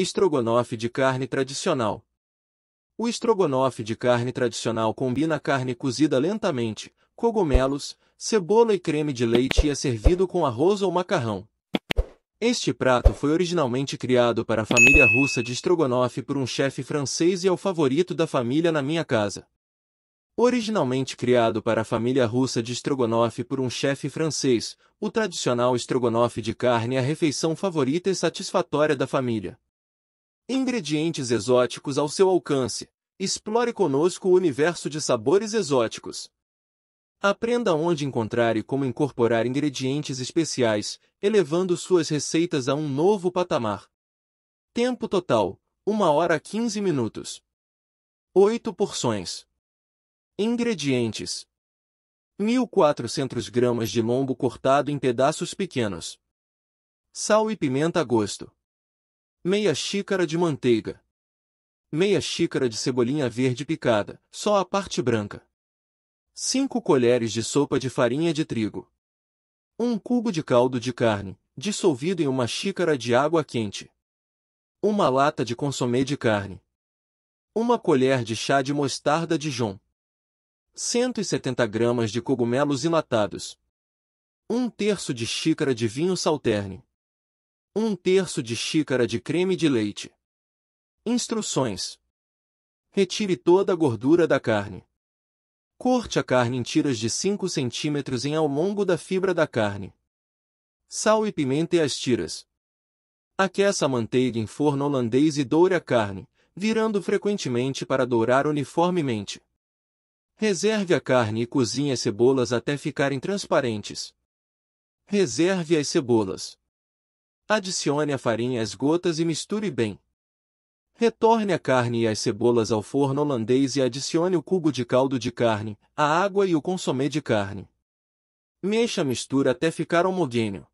Estrogonofe de carne tradicional. O estrogonofe de carne tradicional combina carne cozida lentamente, cogumelos, cebola e creme de leite e é servido com arroz ou macarrão. Este prato foi originalmente criado para a família russa de estrogonofe por um chefe francês e é o favorito da família na minha casa. Originalmente criado para a família russa de estrogonofe por um chefe francês, o tradicional estrogonofe de carne é a refeição favorita e satisfatória da família. Ingredientes exóticos ao seu alcance. Explore conosco o universo de sabores exóticos. Aprenda onde encontrar e como incorporar ingredientes especiais, elevando suas receitas a um novo patamar. Tempo total: 1 hora 15 minutos. 8 porções. Ingredientes: 1.400 gramas de lombo cortado em pedaços pequenos. Sal e pimenta a gosto meia xícara de manteiga, meia xícara de cebolinha verde picada, só a parte branca, 5 colheres de sopa de farinha de trigo, um cubo de caldo de carne, dissolvido em uma xícara de água quente, uma lata de consomê de carne, uma colher de chá de mostarda de Dijon, 170 gramas de cogumelos enlatados, um terço de xícara de vinho salterne, 1 terço de xícara de creme de leite. Instruções: Retire toda a gordura da carne. Corte a carne em tiras de 5 cm em ao longo da fibra da carne. Sal e pimenta as tiras. Aqueça a manteiga em forno holandês e doure a carne, virando frequentemente para dourar uniformemente. Reserve a carne e cozinhe as cebolas até ficarem transparentes. Reserve as cebolas. Adicione a farinha às gotas e misture bem. Retorne a carne e as cebolas ao forno holandês e adicione o cubo de caldo de carne, a água e o consomé de carne. Mexa a mistura até ficar homogêneo.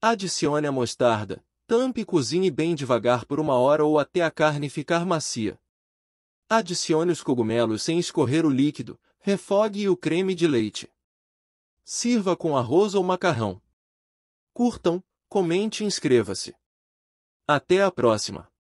Adicione a mostarda, tampe e cozinhe bem devagar por uma hora ou até a carne ficar macia. Adicione os cogumelos sem escorrer o líquido, refogue e o creme de leite. Sirva com arroz ou macarrão. Curtam, comente e inscreva-se. Até a próxima!